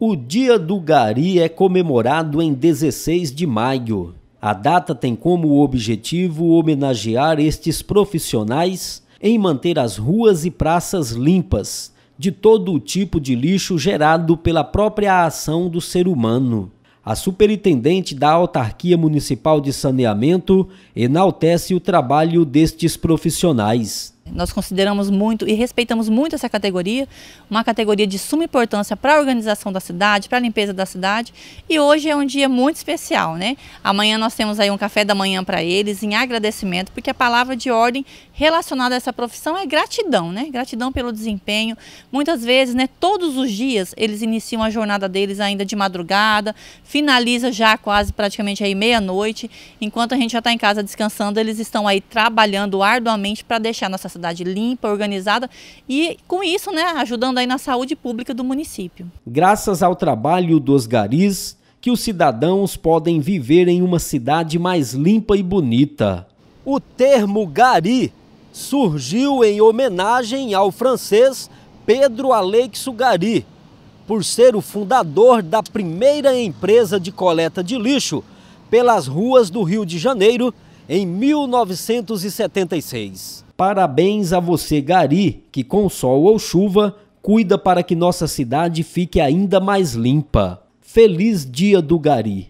O Dia do Gari é comemorado em 16 de maio. A data tem como objetivo homenagear estes profissionais em manter as ruas e praças limpas de todo o tipo de lixo gerado pela própria ação do ser humano. A superintendente da Autarquia Municipal de Saneamento enaltece o trabalho destes profissionais. Nós consideramos muito e respeitamos muito essa categoria, uma categoria de suma importância para a organização da cidade, para a limpeza da cidade. E hoje é um dia muito especial, né? Amanhã nós temos aí um café da manhã para eles, em agradecimento, porque a palavra de ordem relacionada a essa profissão é gratidão, né? Gratidão pelo desempenho. Muitas vezes, né, todos os dias eles iniciam a jornada deles ainda de madrugada, finaliza já quase praticamente aí meia-noite. Enquanto a gente já está em casa descansando, eles estão aí trabalhando arduamente para deixar nossa cidade cidade limpa, organizada e com isso, né, ajudando aí na saúde pública do município. Graças ao trabalho dos garis, que os cidadãos podem viver em uma cidade mais limpa e bonita. O termo gari surgiu em homenagem ao francês Pedro Alexo Gari, por ser o fundador da primeira empresa de coleta de lixo pelas ruas do Rio de Janeiro em 1976. Parabéns a você, Gari, que com sol ou chuva cuida para que nossa cidade fique ainda mais limpa. Feliz Dia do Gari!